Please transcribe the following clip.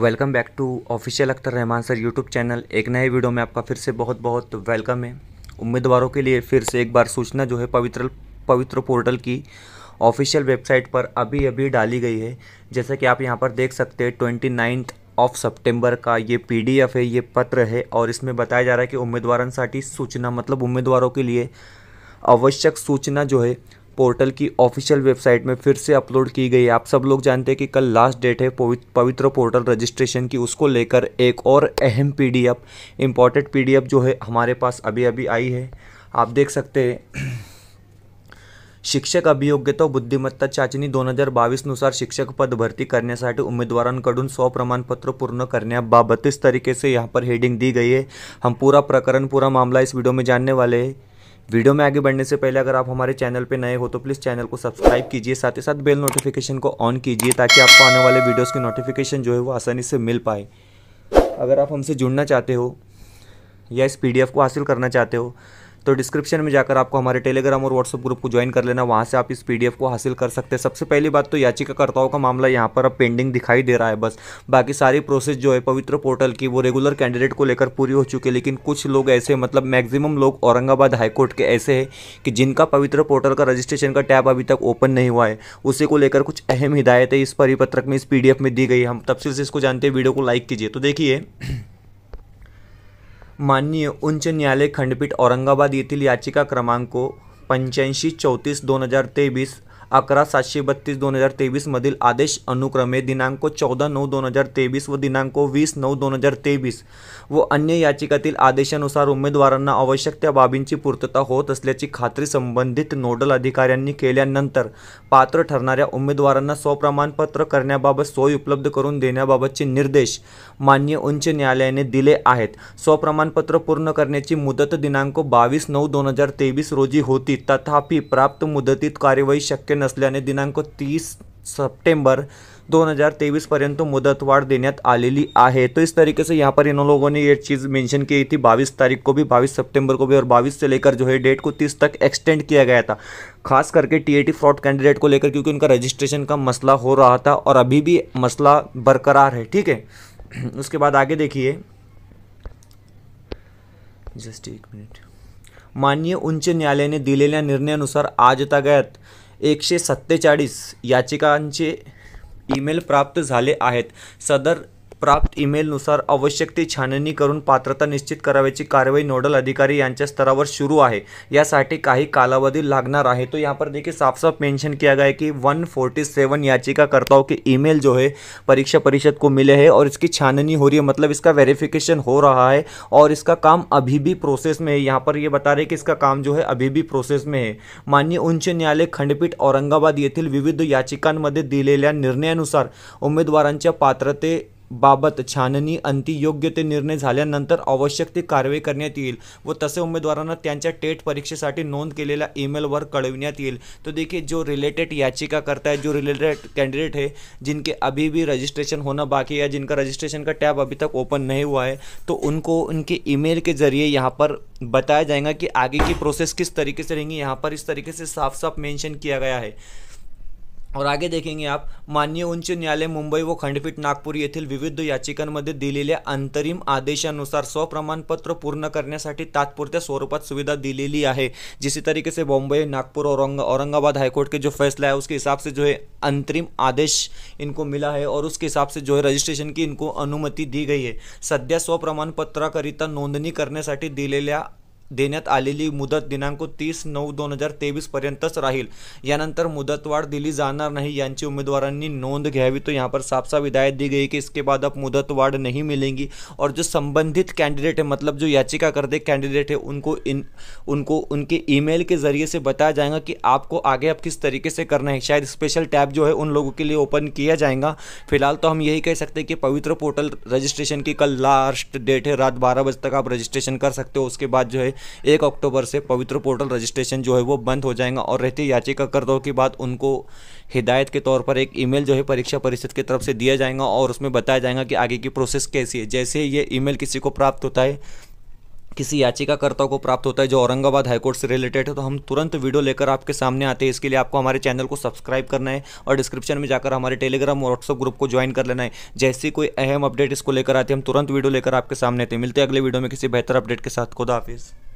welcome back to official Akhtar Rahman sir YouTube channel एक नए video में आपका फिर से बहुत बहुत वेलकम है उम्मीदवारों के लिए फिर से एक बार सूचना जो है पवित्र पवित्र पोर्टल की ऑफिशियल वेबसाइट पर अभी अभी डाली गई है जैसा कि आप यहाँ पर देख सकते हैं ट्वेंटी नाइन्थ ऑफ सप्टेम्बर का ये पीडीएफ है ये पत्र है और इसमें बताया जा रहा है कि उम्मीदवार सूचना मतलब उम्मीदवारों के लिए आवश्यक सूचना जो है पोर्टल की ऑफिशियल वेबसाइट में फिर से अपलोड की गई है आप सब लोग जानते हैं कि कल लास्ट डेट है पवित्र पोर्टल रजिस्ट्रेशन की उसको लेकर एक और अहम पीडीएफ इम्पॉर्टेंट पीडीएफ जो है हमारे पास अभी अभी आई है आप देख सकते हैं शिक्षक अभियोग्यता तो बुद्धिमत्ता चाचनी दोन हजार बावीसनुसार शिक्षक पद भर्ती भरती करण्यासाठी प्रमाण पत्र पूर्ण करने बाबत इस तरीके से यहाँ पर हेडिंग दी गई है हम पूरा प्रकरण पूरा मामला इस वीडियो में जानने वाले हैं वीडियो में आगे बढ़ने से पहले अगर आप हमारे चैनल पर नए हो तो प्लीज़ चैनल को सब्सक्राइब कीजिए साथ ही साथ बेल नोटिफिकेशन को ऑन कीजिए ताकि आपको आने वाले वीडियोज़ की नोटिफिकेशन जो है वो आसानी से मिल पाए अगर आप हमसे जुड़ना चाहते हो या इस पी को हासिल करना चाहते हो तो डिस्क्रिप्शन में जाकर आपको हमारे टेलीग्राम और व्हाट्सअप ग्रुप को ज्वाइन कर लेना वहाँ से आप इस पी को हासिल कर सकते हैं सबसे पहली बात तो याचिकाकर्ताओं का मामला यहाँ पर अब पेंडिंग दिखाई दे रहा है बस बाकी सारी प्रोसेस जो है पवित्र पोर्टल की वो रेगुलर कैंडिडेट को लेकर पूरी हो चुकी है लेकिन कुछ लोग ऐसे मतलब मैक्सिमम लोग औरंगाबाद हाईकोर्ट के ऐसे हैं कि जिनका पवित्र पोर्टल का रजिस्ट्रेशन का टैब अभी तक ओपन नहीं हुआ है उसी को लेकर कुछ अहम हिदायतें इस परिपत्रक में इस पीडीएफ में दी गई हम तफसील से इसको जानते हैं वीडियो को लाइक कीजिए तो देखिए माननीय उच्च न्यायालय खंडपीठ औरंगाबाद येथील याचिका क्रमांक पंच्याऐंशी चौतीस दोन हजार तेवीस अकरा सातशे बत्तीस दोन हजार तेवीसमधील आदेश अनुक्रमे दिनांक चौदा नऊ दोन हजार तेवीस व दिनांक वीस नऊ दोन हजार तेवीस व अन्य याचिकातील आदेशानुसार उमेदवारांना आवश्यक त्या बाबींची पूर्तता होत असल्याची खात्री संबंधित नोडल अधिकाऱ्यांनी केल्यानंतर पात्र ठरणाऱ्या उमेदवारांना स्वप्रमाणपत्र करण्याबाबत सोय उपलब्ध करून देण्याबाबतचे निर्देश मान्य उच्च न्यायालयाने दिले आहेत स्वप्रमाणपत्र पूर्ण करण्याची मुदत दिनांक बावीस नऊ दोन हजार तेवीस रोजी होती तथापि प्राप्त मुदतीत कार्यवाही शक्य नसल्याने दिनांक तीस सप्टेंबर 2023 पर्यंत मुदत वाढ़ देने आलेली है तो इस तरीके से यहाँ पर इन लोगों ने ये चीज़ मेंशन की थी 22 तारीख को भी 22 सितंबर को भी और 22 से लेकर जो है डेट को 30 तक एक्सटेंड किया गया था खास करके टीएटी फ्रॉड कैंडिडेट को लेकर क्योंकि उनका रजिस्ट्रेशन का मसला हो रहा था और अभी भी मसला बरकरार है ठीक है उसके बाद आगे देखिए जस्ट एक मिनट माननीय उच्च न्यायालय ने दिल्ली निर्णयानुसार आज तक एकशे सत्तेचाळीस याचिकांचे ईमेल प्राप्त झाले आहेत सदर प्राप्त ईमेलनुसार आवश्यक ती छाननी करून पात्रता निश्चित करावयाची कार्यवाही नोडल अधिकारी यांच्या स्तरावर सुरू आहे यासाठी काही कालावधी लागणार है तो यहाँ पर देखिए साफ साफ मेंशन किया गया है कि 147 याचिकाकर्ताओं के ईमेल जो है परीक्षा परिषद को मिले है और इसकी छाननी हो रही है मतलब इसका वेरिफिकेशन हो रहा है और इसका काम अभी भी प्रोसेस में है यहाँ पर ये बता रहे कि इसका काम जो है अभी भी प्रोसेस में है माननीय उच्च न्यायालय खंडपीठ औरंगाबाद येथील विविध याचिकांमध्ये दिलेल्या निर्णयानुसार उमेदवारांच्या पात्रते बाबत छाननी अंति योग्य ते निर्णय झाल्यानंतर आवश्यक ती कारवाई करण्यात येईल व तसे उमेदवारांना त्यांच्या टेट परीक्षेसाठी नोंद केलेल्या ईमेलवर कळविण्यात येईल तो देखिए जो रिलेटेड याचिका करता है जो रिलेटेड कैंडिडेट है जिनके अभी भी रजिस्ट्रेशन होना बाकी है जिनका रजिस्ट्रेशन का टैब अभी तक ओपन नहीं हुआ है तो उनको उनके ईमेल के ज़रिए यहाँ पर बताया जाएगा कि आगे की प्रोसेस किस तरीके से रहेंगी यहाँ पर इस तरीके से साफ साफ मेंशन किया गया है और आगे देखेंगे आप मान्य उच्च न्यायालय मुंबई व खंडपीठ नागपुर येथील विविध याचिकांमध्ये दिलेल्या अंतरिम आदेशानुसार स्वप्रमाणपत्र पूर्ण करण्यासाठी तात्पुरत्या स्वरूपात सुविधा दिलेली है जिसी तरीके से बॉम्बे नागपुर और औरंगाबाद हाईकोर्ट के जो फैसला है उसके हिसाब से जो है अंतरिम आदेश इनको मिला है और उसके हिसाब से जो है रजिस्ट्रेशन की इनको अनुमति दी गई है सद्या स्वप्रमाणपत्राकरिता नोंद करण्यासाठी दिलेल्या देण्यात आलेली मुदत दिनांक तीस नौ दोन हजार तेवीस पर्यंतच राहील यानंतर मुदतवाढ़ दिली जाणार नहीं यांची उम्मीदवार नोंद घ्यावी तो यहाँ पर साफ साफ हिदायत दी गई कि इसके बाद अब मुदतवाढ़ नहीं मिलेंगी और जो संबंधित कैंडिडेट है मतलब जो याचिका दे कैंडिडेट है उनको इन उनको उनके ईमेल के ज़रिए से बताया जाएगा कि आपको आगे अब किस तरीके से करना है शायद स्पेशल टैब जो है उन लोगों के लिए ओपन किया जाएगा फिलहाल तो हम यही कह सकते हैं कि पवित्र पोर्टल रजिस्ट्रेशन की कल लास्ट डेट है रात बारह बजे तक आप रजिस्ट्रेशन कर सकते हो उसके बाद जो है एक अक्टूबर से पवित्र पोर्टल रजिस्ट्रेशन जो है वो बंद हो जाएगा और रहती याचिकाकर्ताओं की बात उनको हिदायत के तौर पर एक ईमेल जो है परीक्षा परिषद की तरफ से दिया जाएगा और उसमें बताया जाएगा कि आगे की प्रोसेस कैसी है जैसे ये ईमेल किसी को प्राप्त होता है किसी याचिकाकर्ता को प्राप्त होता है जो औरंगाबाद हाईकोर्ट से रिलेटेड है तो हम तुरंत वीडियो लेकर आपके सामने आते हैं इसके लिए आपको हमारे चैनल को सब्सक्राइब करना है और डिस्क्रिप्शन में जाकर हमारे टेलीग्राम और व्हाट्सअप ग्रुप को ज्वाइन कर लेना है जैसी कोई अहम अपडेट इसको लेकर आती है हम तुरंत वीडियो लेकर आपके सामने आते मिलते हैं अगले वीडियो में किसी बेहतर अपडेट के साथ खुदा हाफिज़